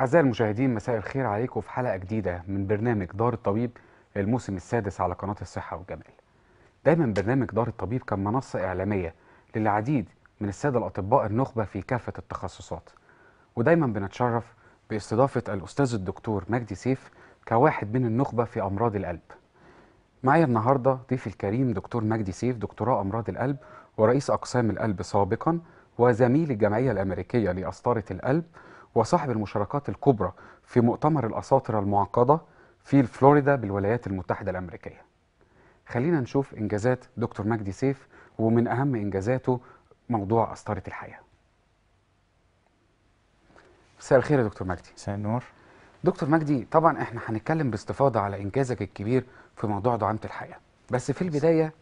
أعزائي المشاهدين مساء الخير عليكم في حلقة جديدة من برنامج دار الطبيب الموسم السادس على قناة الصحة والجمال دايما برنامج دار الطبيب كان منصة إعلامية للعديد من السادة الأطباء النخبة في كافة التخصصات ودايما بنتشرف باستضافة الأستاذ الدكتور مجدي سيف كواحد من النخبة في أمراض القلب معايا النهاردة ضيفي الكريم دكتور مجدي سيف دكتوراه أمراض القلب ورئيس أقسام القلب سابقا وزميل الجمعية الأمريكية لأسطارة القلب وصاحب المشاركات الكبرى في مؤتمر الأساطرة المعقدة في فلوريدا بالولايات المتحدة الأمريكية خلينا نشوف إنجازات دكتور مجدي سيف ومن أهم إنجازاته موضوع أسطرة الحياة مساء الخير يا دكتور مجدي مساء النور دكتور مجدي طبعا احنا هنتكلم باستفاضه على انجازك الكبير في موضوع دعامه الحياه بس في البدايه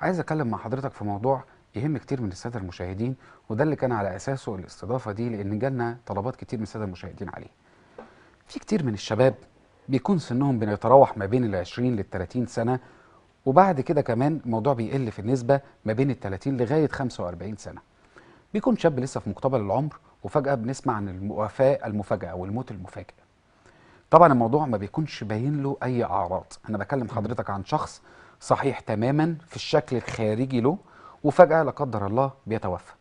عايز اتكلم مع حضرتك في موضوع يهم كتير من الساده المشاهدين وده اللي كان على اساسه الاستضافه دي لان جالنا طلبات كتير من الساده المشاهدين عليه. في كتير من الشباب بيكون سنهم بيتراوح ما بين ال 20 لل 30 سنه وبعد كده كمان الموضوع بيقل في النسبه ما بين ال 30 لغايه 45 سنه. بيكون شاب لسه في مقتبل العمر وفجاه بنسمع عن الوفاه المفاجاه او الموت المفاجئ. طبعا الموضوع ما بيكونش باين له اي اعراض، انا بكلم حضرتك عن شخص صحيح تماما في الشكل الخارجي له وفجاه لا قدر الله بيتوفى.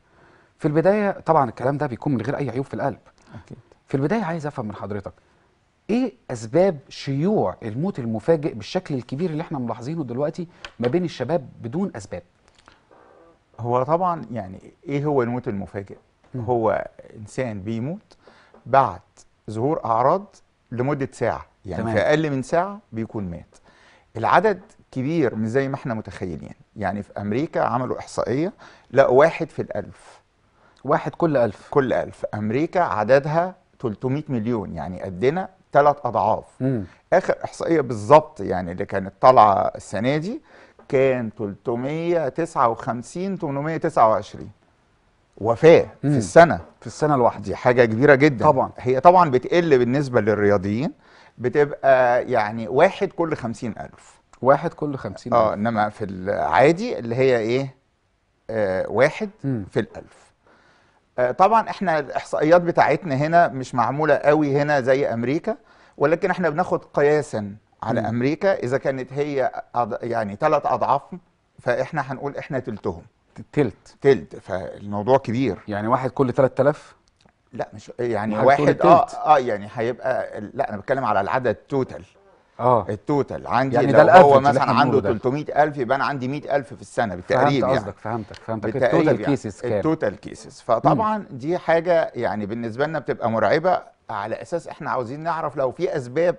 في البدايه طبعا الكلام ده بيكون من غير اي عيوب في القلب اكيد في البدايه عايز افهم من حضرتك ايه اسباب شيوع الموت المفاجئ بالشكل الكبير اللي احنا ملاحظينه دلوقتي ما بين الشباب بدون اسباب هو طبعا يعني ايه هو الموت المفاجئ م. هو انسان بيموت بعد ظهور اعراض لمده ساعه يعني تمام. في اقل من ساعه بيكون مات العدد كبير من زي ما احنا متخيلين يعني في امريكا عملوا احصائيه لقوا واحد في الالف واحد كل ألف كل ألف أمريكا عددها 300 مليون يعني قدنا ثلاث أضعاف مم. آخر إحصائية بالظبط يعني اللي كانت طالعة السنة دي كان 359 829 وفاة مم. في السنة في السنة الواحدة دي حاجة كبيرة جدا طبعا هي طبعا بتقل بالنسبة للرياضيين بتبقى يعني واحد كل 50000 واحد كل 50000 اه انما في العادي اللي هي ايه آه واحد مم. في الألف آه، طبعا احنا الاحصائيات بتاعتنا هنا مش معموله قوي هنا زي امريكا ولكن احنا بناخد قياسا على م. امريكا اذا كانت هي يعني ثلاث اضعاف فاحنا هنقول احنا تلتهم تلت تلت فالموضوع كبير يعني واحد كل 3000 لا مش يعني واحد اه اه يعني هيبقى لا انا بتكلم على العدد توتال اه التوتال عندي يعني ده لو هو مثلا عنده 300000 يبقى انا عندي 100000 في السنه بالتقريب فهمت يعني. قصدك يعني. فهمتك فهمتك التوتال كيسز يعني. كام التوتال كيسز فطبعا مم. دي حاجه يعني بالنسبه لنا بتبقى مرعبه على اساس احنا عاوزين نعرف لو في اسباب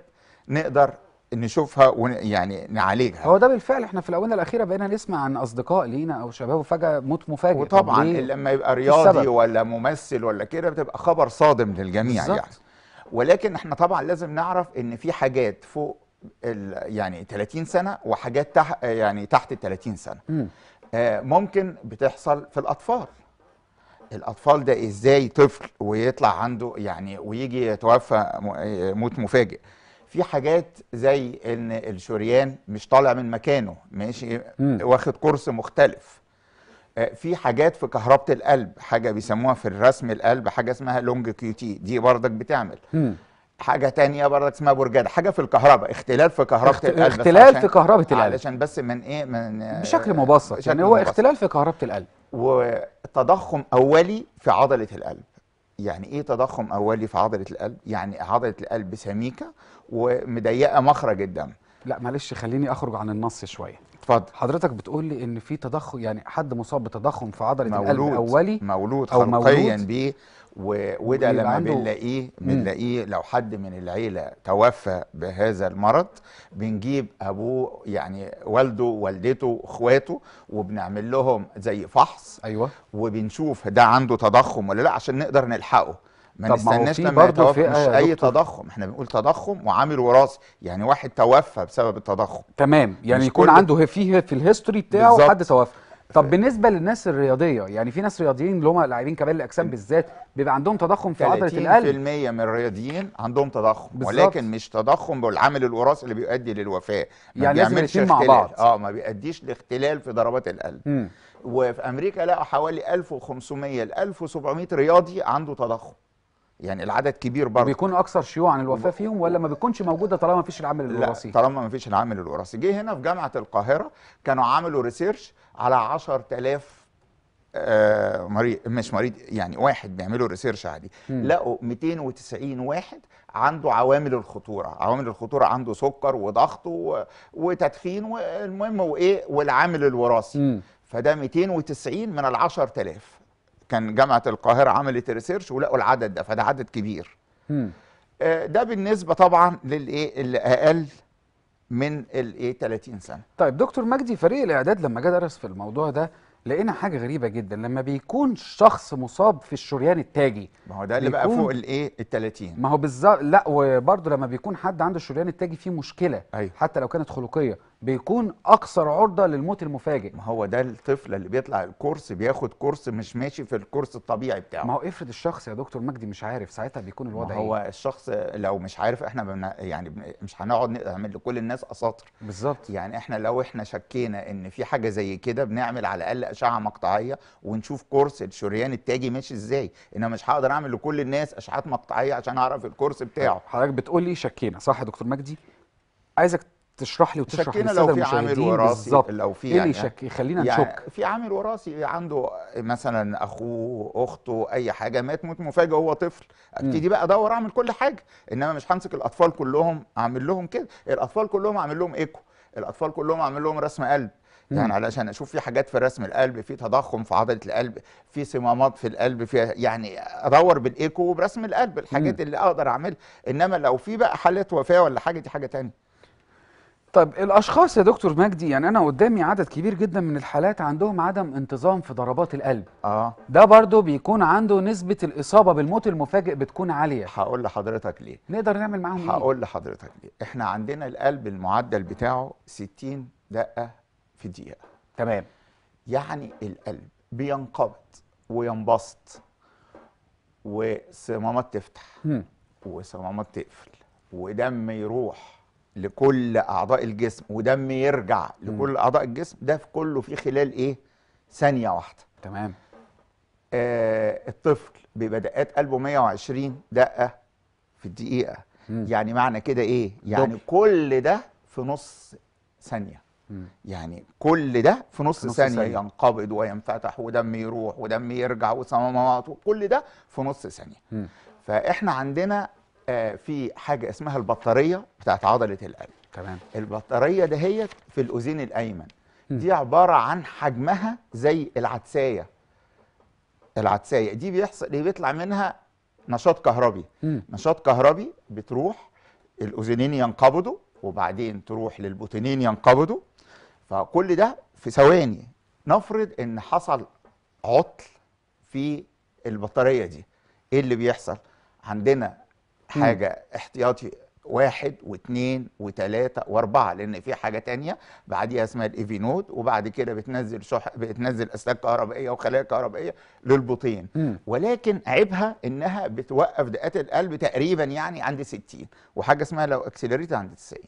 نقدر نشوفها ويعني نعالجها هو ده بالفعل احنا في الاونه الاخيره بقينا نسمع عن اصدقاء لينا او شباب وفجاه موت مفاجئ وطبعا لما يبقى رياضي ولا ممثل ولا كده بتبقى خبر صادم للجميع بالزبط. يعني ولكن احنا طبعا لازم نعرف ان في حاجات فوق يعني 30 سنه وحاجات تح يعني تحت ال 30 سنه آه ممكن بتحصل في الاطفال الاطفال ده ازاي طفل ويطلع عنده يعني ويجي يتوفى آه، موت مفاجئ في حاجات زي ان الشريان مش طالع من مكانه ماشي واخد كورس مختلف آه، في حاجات في كهربة القلب حاجة بيسموها في الرسم القلب حاجة اسمها لونج كيو تي دي برضك بتعمل حاجه تانية برضك اسمها برجاده حاجه في الكهرباء اختلال في كهرباء اخت... القلب اختلال في كهرباء القلب علشان بس من ايه من بشكل مبسط بشكل يعني هو مبسط. اختلال في كهرباء القلب وتضخم اولي في عضله القلب يعني ايه تضخم اولي في عضله القلب يعني عضله القلب سميكه ومضيقه مخرج الدم لا معلش خليني اخرج عن النص شويه اتفضل حضرتك بتقول لي ان في تضخم يعني حد مصاب بتضخم في عضله مولود القلب الاولي مولود او خلقيا بيه وده لما بنلاقيه بنلاقيه لو حد من العيله توفى بهذا المرض بنجيب ابوه يعني والده والدته اخواته وبنعمل لهم زي فحص ايوه وبنشوف ده عنده تضخم ولا لا عشان نقدر نلحقه ما نستناش لما يتوفى مش آه، اي تضخم احنا بنقول تضخم وعامل وراثي يعني واحد توفى بسبب التضخم تمام يعني يكون عنده فيه في الهيستوري بتاعه بالزبط. حد توفى طب بالنسبه للناس الرياضيه يعني في ناس رياضيين اللي هم لاعبين كمال الاجسام بالذات بيبقى عندهم تضخم في عضله القلب 30% من الرياضيين عندهم تضخم بالزبط. ولكن مش تضخم بالعامل الوراثي اللي بيؤدي للوفاه ما يعني بيعملش مع بعض اه ما بيؤديش لاختلال في ضربات القلب م. وفي امريكا لقوا حوالي 1500 ل 1700 رياضي عنده تضخم يعني العدد كبير برضه بيكون اكثر شيوعا الوفاه فيهم ولا ما بتكونش موجوده طالما ما فيش العامل الوراثي لا طالما ما فيش العامل الوراثي جه هنا في جامعه القاهره كانوا عملوا ريسيرش على 10000 آه، مريض مش مريض يعني واحد بيعملوا ريسيرش عادي لقوا 290 واحد عنده عوامل الخطوره عوامل الخطوره عنده سكر وضغط وتدخين والمهم وايه والعامل الوراثي فده 290 من ال 10000 كان جامعه القاهره عملت ريسيرش ولقوا العدد ده فده عدد كبير م. آه، ده بالنسبه طبعا للايه اللي اقل من الايه 30 سنه طيب دكتور مجدي فريق الاعداد لما جه درس في الموضوع ده لقينا حاجه غريبه جدا لما بيكون شخص مصاب في الشريان التاجي ما هو ده اللي بقى فوق الايه ال 30 إيه، ما هو بالظبط لا وبرده لما بيكون حد عنده الشريان التاجي فيه مشكله أيوه. حتى لو كانت خلقيه بيكون اكثر عرضه للموت المفاجئ ما هو ده الطفل اللي بيطلع الكورس بياخد كورس مش ماشي في الكورس الطبيعي بتاعه ما هو افرض الشخص يا دكتور مجدي مش عارف ساعتها بيكون الوضع ما إيه؟ هو إيه؟ الشخص لو مش عارف احنا بمنا يعني مش هنقعد نعمل لكل الناس اساطر بالظبط يعني احنا لو احنا شكينا ان في حاجه زي كده بنعمل على الاقل اشعه مقطعيه ونشوف كورس الشريان التاجي ماشي ازاي انا مش هقدر اعمل لكل الناس اشعات مقطعيه عشان اعرف الكورس بتاعه حضرتك بتقول لي شكينا صح يا دكتور مجدي عايزك تشرح لي وتشرح شكينا لو في عامل وراثي لو في إيه يعني ايه خلينا يعني نشك في عامل وراثي عنده مثلا اخوه اخته اي حاجه مات موت مفاجئ وهو طفل ابتدي بقى ادور اعمل كل حاجه انما مش همسك الاطفال كلهم اعمل لهم كده الاطفال كلهم اعمل لهم ايكو الاطفال كلهم اعمل لهم رسم قلب يعني علشان اشوف في حاجات في رسم القلب في تضخم في عضله القلب في صمامات في القلب في يعني ادور بالايكو برسم القلب الحاجات اللي اقدر اعملها انما لو في بقى حالات وفاه ولا حاجه دي حاجه ثانيه طب الاشخاص يا دكتور مجدي يعني انا قدامي عدد كبير جدا من الحالات عندهم عدم انتظام في ضربات القلب اه ده برضه بيكون عنده نسبه الاصابه بالموت المفاجئ بتكون عاليه هقول لحضرتك ليه نقدر نعمل معاهم ايه هقول لحضرتك ليه احنا عندنا القلب المعدل بتاعه 60 دقه في دقيقه تمام يعني القلب بينقبض وينبسط وصمامات تفتح وصمامات تقفل ودم يروح لكل اعضاء الجسم ودم يرجع لكل م. اعضاء الجسم ده في كله في خلال ايه ثانيه واحده تمام آه الطفل دقات قلبه 120 دقه في الدقيقه م. يعني معنى كده ايه يعني دبل. كل ده في نص ثانيه يعني كل ده في نص, في نص ثانية, ثانية ينقبض وينفتح ودم يروح ودم يرجع وصمامات وكل ده في نص ثانية م. فإحنا عندنا آه، في حاجه اسمها البطاريه بتاعت عضله القلب تمام البطاريه دهيت في الاذين الايمن م. دي عباره عن حجمها زي العدسايه العدسايه دي بيحصل دي بيطلع منها نشاط كهربي م. نشاط كهربي بتروح الاذنين ينقبضوا وبعدين تروح للبطنين ينقبضوا فكل ده في ثواني نفرض ان حصل عطل في البطاريه دي ايه اللي بيحصل عندنا حاجه احتياطي واحد واثنين وثلاثة واربعة لأن في حاجة تانية بعديها اسمها الإيفي نود وبعد كده بتنزل شح... بتنزل أسلاك كهربائية وخلايا كهربائية للبطين مم. ولكن عيبها إنها بتوقف دقات القلب تقريبا يعني عند 60 وحاجة اسمها لو أكسلريت عند 90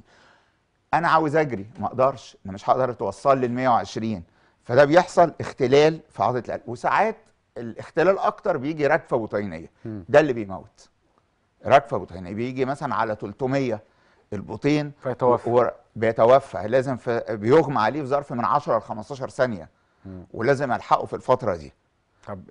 أنا عاوز أجري ما أقدرش أنا مش هقدر أتوصل لل 120 فده بيحصل اختلال في عضلة القلب وساعات الاختلال أكتر بيجي ركفة بطينية ده اللي بيموت راكفه بطين يعني بيجي مثلا على 300 البطين فيتوفى بيتوفى لازم في بيغمى عليه في ظرف من 10 ل 15 ثانيه ولازم الحقه في الفتره دي طب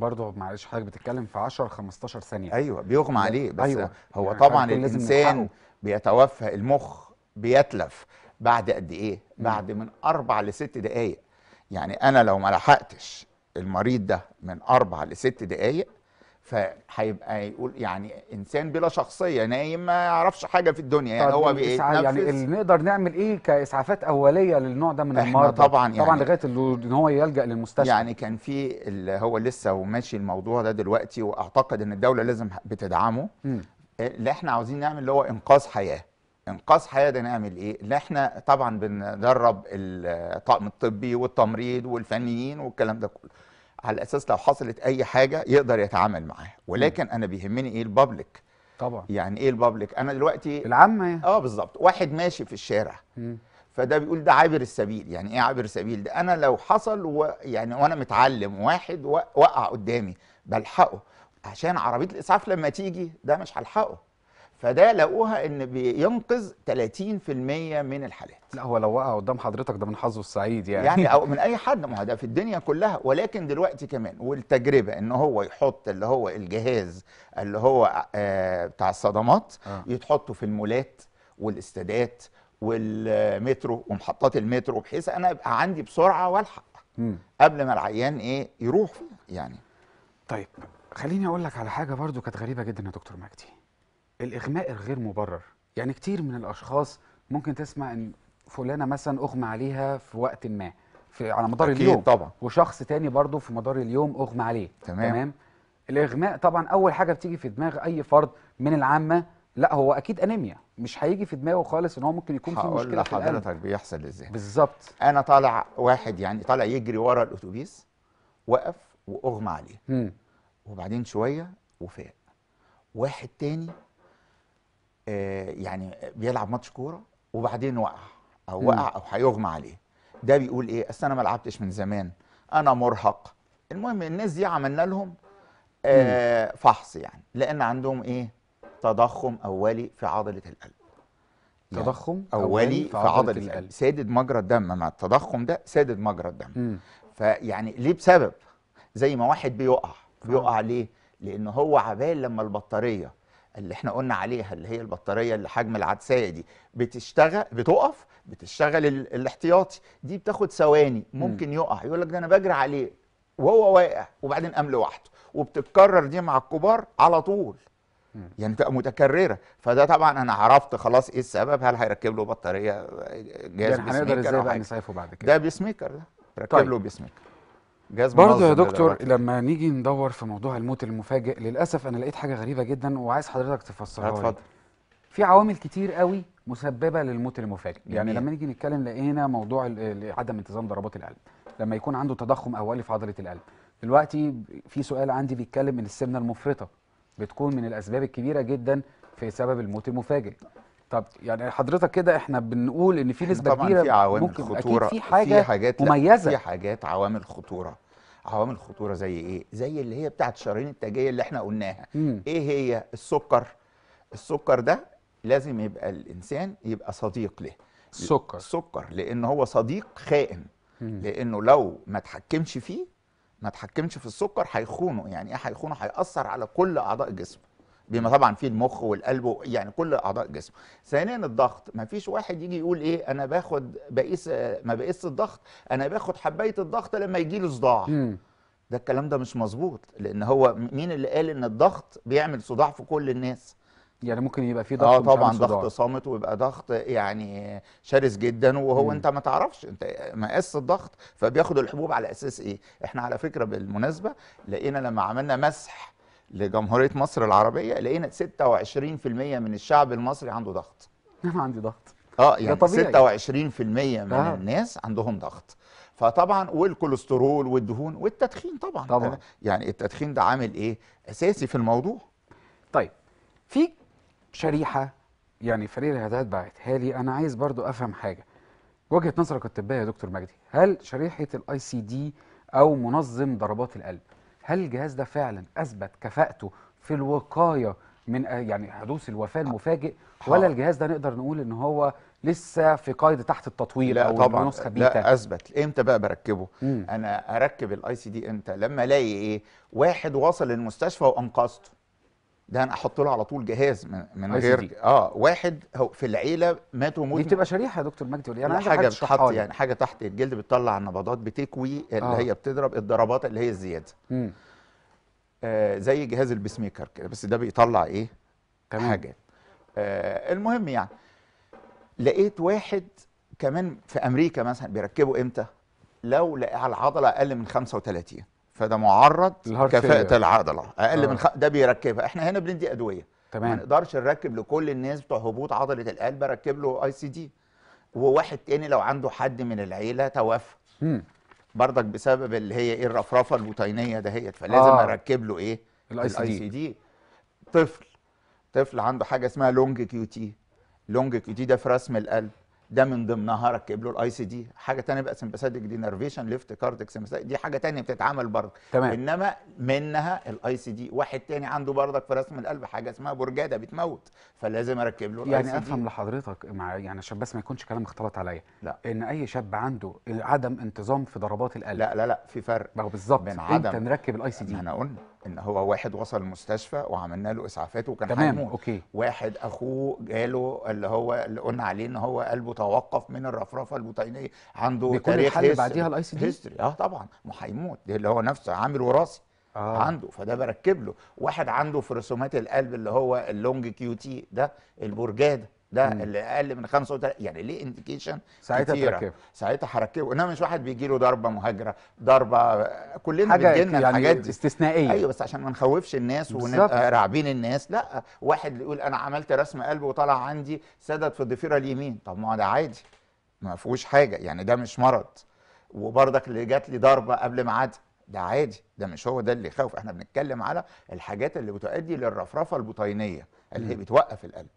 برضه معلش حضرتك بتتكلم في 10 15 ثانيه ايوه بيغمى عليه بس أيوة. هو يعني طبعا الانسان بيتوفى المخ بيتلف بعد قد ايه بعد من اربع لست دقائق يعني انا لو ما لحقتش المريض ده من اربع لست دقائق فهيبقى يقول يعني انسان بلا شخصيه نايم ما يعرفش حاجه في الدنيا يعني هو إيه، يعني بيتنفس يعني اللي نقدر نعمل ايه كاسعافات اوليه للنوع ده من احنا المرضى طبعا طبعا يعني لغايه ان هو يلجا للمستشفى يعني كان في اللي هو لسه وماشي الموضوع ده دلوقتي واعتقد ان الدوله لازم بتدعمه إيه، اللي احنا عاوزين نعمل اللي هو انقاذ حياه انقاذ حياه ده نعمل ايه؟ اللي احنا طبعا بندرب الطاقم الطبي والتمريض والفنيين والكلام ده كله على اساس لو حصلت اي حاجه يقدر يتعامل معاها ولكن انا بيهمني ايه البابليك طبعا يعني ايه البابليك انا دلوقتي العامه يعني اه بالظبط واحد ماشي في الشارع م. فده بيقول ده عابر السبيل يعني ايه عابر السبيل ده انا لو حصل و... يعني وانا متعلم واحد وقع قدامي بلحقه عشان عربيه الاسعاف لما تيجي ده مش هلحقه فده لقوها ان بينقذ 30% من الحالات لا هو لو وقع قدام حضرتك ده من حظه السعيد يعني يعني او من اي حد ما هو ده في الدنيا كلها ولكن دلوقتي كمان والتجربه ان هو يحط اللي هو الجهاز اللي هو آه بتاع الصدمات آه. يتحطه في المولات والاستادات والمترو ومحطات المترو بحيث انا ابقى عندي بسرعه والحق قبل ما العيان ايه يروح يعني طيب خليني اقول لك على حاجه برضو كانت غريبه جدا يا دكتور مجدي الاغماء الغير مبرر يعني كتير من الاشخاص ممكن تسمع ان فلانه مثلا اغمى عليها في وقت ما في على مدار أكيد اليوم طبعا وشخص تاني برضه في مدار اليوم اغمى عليه تمام, تمام؟ الاغماء طبعا اول حاجه بتيجي في دماغ اي فرد من العامه لا هو اكيد انيميا مش هيجي في دماغه خالص ان هو ممكن يكون في مشكله في القلب حضرتك بيحصل ازاي بالظبط انا طالع واحد يعني طالع يجري ورا الاتوبيس وقف واغمى عليه م. وبعدين شويه وفاق واحد تاني آه، يعني بيلعب ماتش كوره وبعدين وقع او وقع او هيغمى عليه ده بيقول ايه اصل انا ما لعبتش من زمان انا مرهق المهم الناس دي عملنا لهم آه فحص يعني لان عندهم ايه تضخم اولي في عضله القلب يعني تضخم اولي في عضله, عضلة القلب. سادد مجرى الدم مع التضخم ده سادد مجرى الدم فيعني ليه بسبب زي ما واحد بيقع بيقع ليه لان هو عبال لما البطاريه اللي احنا قلنا عليها اللي هي البطاريه اللي حجم العدسيه دي بتشتغل بتقف بتشتغل الاحتياطي دي بتاخد ثواني ممكن يقع يقول لك ده انا بجري عليه وهو واقع وبعدين قام لوحده وبتتكرر دي مع الكبار على طول يعني تبقى متكرره فده طبعا انا عرفت خلاص ايه السبب هل هيركب له بطاريه جهاز يعني هنقدر ازاي بقى بعد كده ده بيسميكر ده ركب طيب. له بيسميكر جهاز برضه يا دكتور لما نيجي ندور في موضوع الموت المفاجئ للاسف انا لقيت حاجه غريبه جدا وعايز حضرتك تفسرها لي اتفضل في عوامل كتير قوي مسببه للموت المفاجئ يعني لما نيجي نتكلم لقينا موضوع عدم انتظام ضربات القلب لما يكون عنده تضخم اولي في عضله القلب دلوقتي في سؤال عندي بيتكلم من السمنه المفرطه بتكون من الاسباب الكبيره جدا في سبب الموت المفاجئ طب يعني حضرتك كده احنا بنقول ان في نسبه طبعا كبيره في عوامل ممكن خطوره اكيد في حاجه في حاجات مميزه في حاجات عوامل خطوره عوامل خطوره زي ايه زي اللي هي بتاعه الشرايين التاجيه اللي احنا قلناها مم. ايه هي السكر السكر ده لازم يبقى الانسان يبقى صديق له السكر السكر لان هو صديق خائن مم. لانه لو ما تحكمش فيه ما تحكمش في السكر هيخونه يعني ايه هيخونه هياثر على كل اعضاء جسمه بما طبعا فيه المخ والقلب يعني كل اعضاء الجسم ثانيا الضغط ما فيش واحد يجي يقول ايه انا باخد بقيس ما بقيس الضغط انا باخد حبايه الضغط لما يجي لي صداع ده الكلام ده مش مظبوط لان هو مين اللي قال ان الضغط بيعمل صداع في كل الناس يعني ممكن يبقى في آه ضغط اه طبعا ضغط صامت ويبقى ضغط يعني شرس جدا وهو مم. انت ما تعرفش انت مقاس الضغط فبياخد الحبوب على اساس ايه احنا على فكره بالمناسبه لقينا لما عملنا مسح لجمهوريه مصر العربيه لقينا 26% من الشعب المصري عنده ضغط انا عندي ضغط اه يعني 26% من آه. الناس عندهم ضغط فطبعا والكوليسترول والدهون والتدخين طبعا طبعا يعني التدخين ده عامل ايه اساسي في الموضوع طيب في شريحه يعني فريق الاعداد بعتها لي انا عايز برضو افهم حاجه وجهه نظرك الطبيه يا دكتور مجدي هل شريحه الاي سي دي او منظم ضربات القلب هل الجهاز ده فعلا اثبت كفاءته في الوقايه من يعني حدوث الوفاه المفاجئ ولا الجهاز ده نقدر نقول ان هو لسه في قيد تحت التطوير لا او طبعا نسخه بيتا لا اثبت امتى بقى بركبه مم. انا اركب الاي سي دي امتى لما الاقي ايه واحد وصل للمستشفى وانقذته ده انا احط له على طول جهاز من, من غير دي. اه واحد هو في العيله ماتوا موت دي بتبقى شريحه يا دكتور مجدي ولا يعني حاجه بتحط يعني حاجه تحت الجلد بتطلع النبضات بتكوي اللي آه. هي بتضرب الضربات اللي هي الزياده آه زي جهاز البسميكر كده بس ده بيطلع ايه تمام. حاجات آه المهم يعني لقيت واحد كمان في امريكا مثلا بيركبوا امتى لو لقى العضله اقل من 35 فده معرض كفاءه العضله اقل آه. من خ... ده بيركبها احنا هنا بندي ادويه تمام ما نقدرش نركب لكل الناس بتوع هبوط عضله القلب اركب له اي سي دي وواحد تاني لو عنده حد من العيله توفى برضك بسبب اللي هي ايه الرفرفه البطينيه دهيت فلازم آه. اركب له ايه الاي سي دي طفل طفل عنده حاجه اسمها لونج كيو تي لونج كيو تي ده في رسم القلب ده من ضمنها ركب له الاي سي دي حاجه ثانيه بقى سمباثيك دي نرفيشن ليفت كاردكس دي حاجه ثانيه بتتعمل برضه تمام انما منها الاي سي دي واحد ثاني عنده برضك في رسم القلب حاجه اسمها برجاده بتموت فلازم اركب له يعني افهم لحضرتك مع يعني عشان بس ما يكونش كلام اختلط عليا لا ان اي شاب عنده عدم انتظام في ضربات القلب لا لا لا في فرق ما هو بالظبط انت نركب الاي سي دي انا قلنا ان هو واحد وصل المستشفى وعملنا له اسعافات وكان تمام اوكي واحد اخوه جاله اللي هو اللي قلنا عليه ان هو قلبه توقف من الرفرفه البطينيه عنده بيكون تاريخ الحل بعديها الاي سي دي هيستوري اه طبعا ما هيموت ده اللي هو نفسه عامل وراثي آه. عنده فده بركب له واحد عنده في رسومات القلب اللي هو اللونج كيو تي ده البرجاده ده مم. اللي اقل من 35 يعني ليه انديكيشن ساعتها كتيرة. تركب ساعتها هركبه انما مش واحد بيجي له ضربه مهاجره ضربه كلنا بتجي يعني الحاجات دي استثنائيه ايوه بس عشان ما نخوفش الناس ونبقى راعبين الناس لا واحد يقول انا عملت رسم قلب وطلع عندي سدد في الضفيره اليمين طب ما ده عادي ما فيهوش حاجه يعني ده مش مرض وبرضك اللي جات لي ضربه قبل ميعادها ده عادي ده مش هو ده اللي يخوف احنا بنتكلم على الحاجات اللي بتؤدي للرفرفه البطينيه اللي هي بتوقف القلب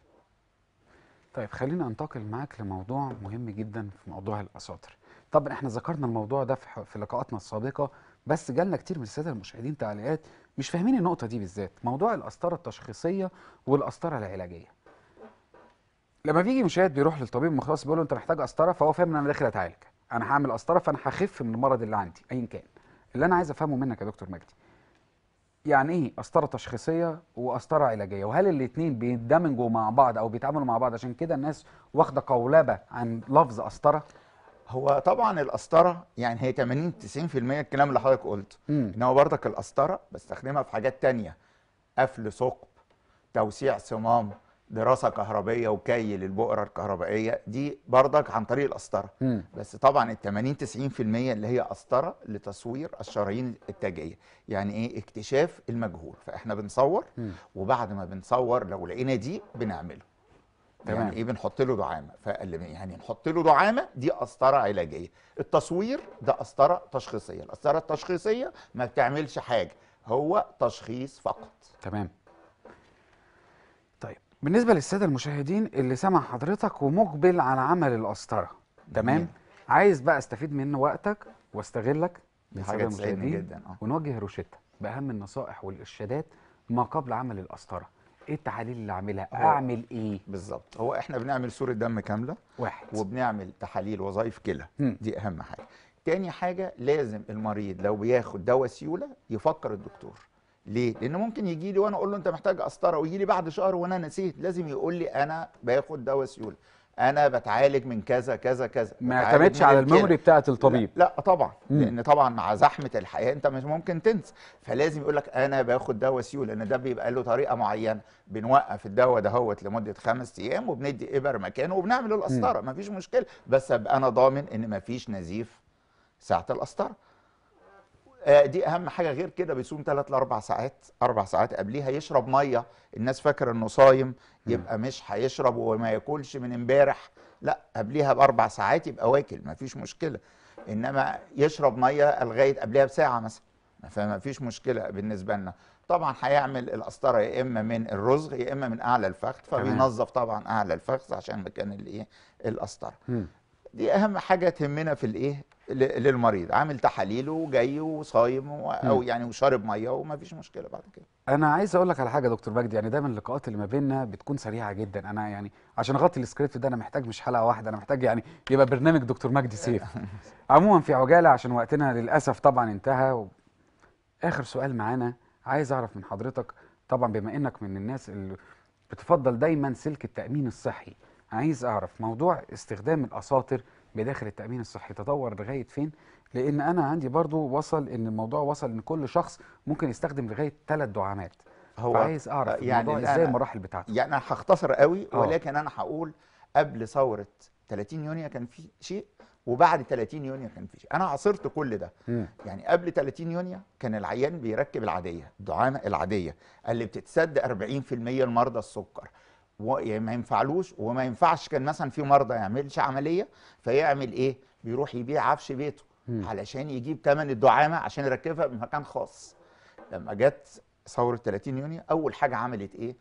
طيب خلينا انتقل معاك لموضوع مهم جدا في موضوع الاساطر طبعا احنا ذكرنا الموضوع ده في لقاءاتنا السابقه بس جالنا كتير من الساده المشاهدين تعليقات مش فاهمين النقطه دي بالذات موضوع القسطره التشخيصيه والقسطره العلاجيه لما بيجي مشاهد بيروح للطبيب المختص بيقول له انت محتاج قسطره فهو فاهم ان انا داخل اتعالج انا هعمل قسطره فانا هخف من المرض اللي عندي ايا كان اللي انا عايز افهمه منك يا دكتور مجدي يعني ايه قسطره تشخيصيه وقسطره علاجيه وهل الاثنين بيندمجوا مع بعض او بيتعاملوا مع بعض عشان كده الناس واخده قولبه عن لفظ قسطره هو طبعا القسطره يعني هي 80 90% الكلام اللي حضرتك قلته ان هو برضك القسطره بستخدمها في حاجات تانية قفل ثقب توسيع صمام دراسه كهربيه وكي للبؤره الكهربائيه دي برضك عن طريق القسطره بس طبعا ال 80 90% اللي هي قسطره لتصوير الشرايين التاجيه يعني ايه اكتشاف المجهول فاحنا بنصور م. وبعد ما بنصور لو لقينا دي بنعمله تمام يعني ايه بنحط له دعامه فاللي يعني نحط له دعامه دي قسطره علاجيه التصوير ده قسطره تشخيصيه القسطره التشخيصيه ما بتعملش حاجه هو تشخيص فقط تمام بالنسبه للساده المشاهدين اللي سمع حضرتك ومقبل على عمل القسطره تمام عايز بقى استفيد من وقتك واستغلك حاجه تسعدني جدا اه ونوجه روشته باهم النصائح والارشادات ما قبل عمل القسطره ايه التحاليل اللي اعملها اعمل ايه بالظبط هو احنا بنعمل صوره دم كامله واحد وبنعمل تحاليل وظائف كلى دي اهم حاجه تاني حاجه لازم المريض لو بياخد دواء سيوله يفكر الدكتور ليه؟ لان ممكن يجي لي وانا اقول له انت محتاج قسطره ويجي لي بعد شهر وانا نسيت لازم يقول لي انا باخد دواء سيول انا بتعالج من كذا كذا كذا ما اعتمدش على الميموري بتاعه الطبيب لا, لا طبعا مم. لان طبعا مع زحمه الحياه انت مش ممكن تنسى فلازم يقول لك انا باخد دواء سيول لان ده بيبقى له طريقه معينه بنوقف الدواء دهوت لمده خمس ايام وبندي ابر مكانه وبنعمل القسطره مفيش مشكله بس ابقى انا ضامن ان مفيش نزيف ساعه القسطره آه، دي اهم حاجه غير كده بيصوم 3 ل 4 ساعات 4 ساعات قبليها يشرب ميه الناس فاكره انه صايم يبقى مش هيشرب وما ياكلش من امبارح لا قبليها باربع ساعات يبقى واكل ما فيش مشكله انما يشرب ميه لغايه قبليها بساعه مثلا فما فيش مشكله بالنسبه لنا طبعا هيعمل القسطره يا اما من الرزغ يا اما من اعلى الفخذ فبينظف طبعا اعلى الفخذ عشان مكان الايه القسطره دي اهم حاجه تهمنا في الايه للمريض عامل تحاليله وجاي وصايم او يعني وشارب ميه ومفيش مشكله بعد كده انا عايز اقول لك على حاجه دكتور مجدي يعني دايما اللقاءات اللي ما بيننا بتكون سريعه جدا انا يعني عشان اغطي السكريبت ده انا محتاج مش حلقه واحده انا محتاج يعني يبقى برنامج دكتور مجدي سيف عموما في عجاله عشان وقتنا للاسف طبعا انتهى و... اخر سؤال معانا عايز اعرف من حضرتك طبعا بما انك من الناس اللي بتفضل دايما سلك التامين الصحي عايز اعرف موضوع استخدام الاساطر بداخل التامين الصحي تطور لغايه فين لان انا عندي برضو وصل ان الموضوع وصل ان كل شخص ممكن يستخدم لغايه ثلاث دعامات هو عايز اعرف آه، يعني ازاي المراحل بتاعته يعني انا هختصر قوي آه. ولكن انا هقول قبل ثوره 30 يونيو كان في شيء وبعد 30 يونيو كان في شيء انا عاصرت كل ده م. يعني قبل 30 يونيو كان العيان بيركب العاديه الدعامه العاديه اللي بتتسد 40% لمرضى السكر يعني ما ينفعلوش وما ينفعش كان مثلا في مرضى يعملش عمليه فيعمل ايه؟ بيروح يبيع عفش بيته م. علشان يجيب ثمن الدعامه عشان يركبها بمكان خاص. لما جت ثوره 30 يونيو اول حاجه عملت ايه؟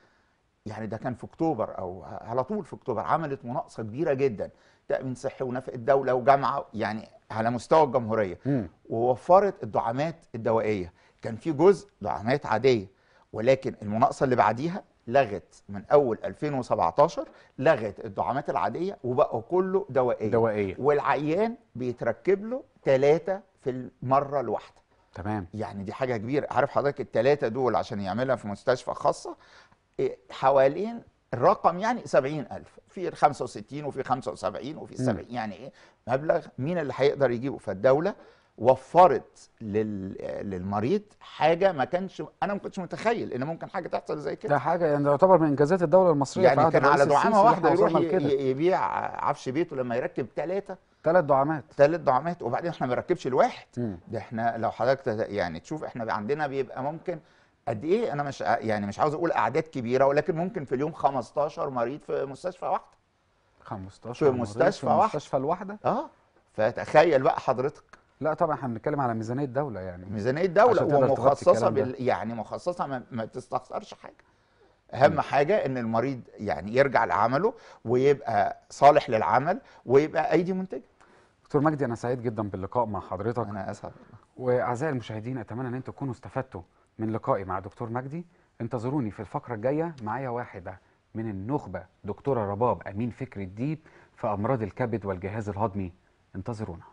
يعني ده كان في اكتوبر او على طول في اكتوبر عملت مناقصه كبيره جدا تامين صحي ونفق الدوله وجامعه يعني على مستوى الجمهوريه م. ووفرت الدعامات الدوائيه كان في جزء دعامات عاديه ولكن المناقصه اللي بعديها لغت من اول 2017 لغت الدعامات العاديه وبقوا كله دوائيه دوائيه والعيان بيتركب له ثلاثه في المره الواحده تمام يعني دي حاجه كبيره عارف حضرتك الثلاثه دول عشان يعملها في مستشفى خاصه إيه، حوالين الرقم يعني 70000 في 65 وفي 75 وفي 70 يعني ايه مبلغ مين اللي هيقدر يجيبه فالدوله وفرت للمريض حاجه ما كانش انا ما كنتش متخيل ان ممكن حاجه تحصل زي كده ده حاجه يعني يعتبر من انجازات الدوله المصريه يعني كان على دعامه واحده يروح يبيع عفش بيته لما يركب ثلاثه ثلاث دعامات ثلاث دعامات وبعدين احنا ما بنركبش الواحد ده احنا لو حضرتك يعني تشوف احنا عندنا بيبقى ممكن قد ايه انا مش يعني مش عاوز اقول اعداد كبيره ولكن ممكن في اليوم 15 مريض في مستشفى واحده 15 في مستشفى واحده في مستشفى الواحده اه فتخيل بقى حضرتك لا طبعا احنا بنتكلم على ميزانيه دوله يعني ميزانيه دوله ومخصصه بال... يعني مخصصه ما, ما تستخسرش حاجه اهم م. حاجه ان المريض يعني يرجع لعمله ويبقى صالح للعمل ويبقى ايدي منتجه دكتور مجدي انا سعيد جدا باللقاء مع حضرتك انا اسعد واعزائي المشاهدين اتمنى ان انتم تكونوا استفدتوا من لقائي مع دكتور مجدي انتظروني في الفقره الجايه معايا واحده من النخبه دكتوره رباب امين فكر الديب في امراض الكبد والجهاز الهضمي انتظرونا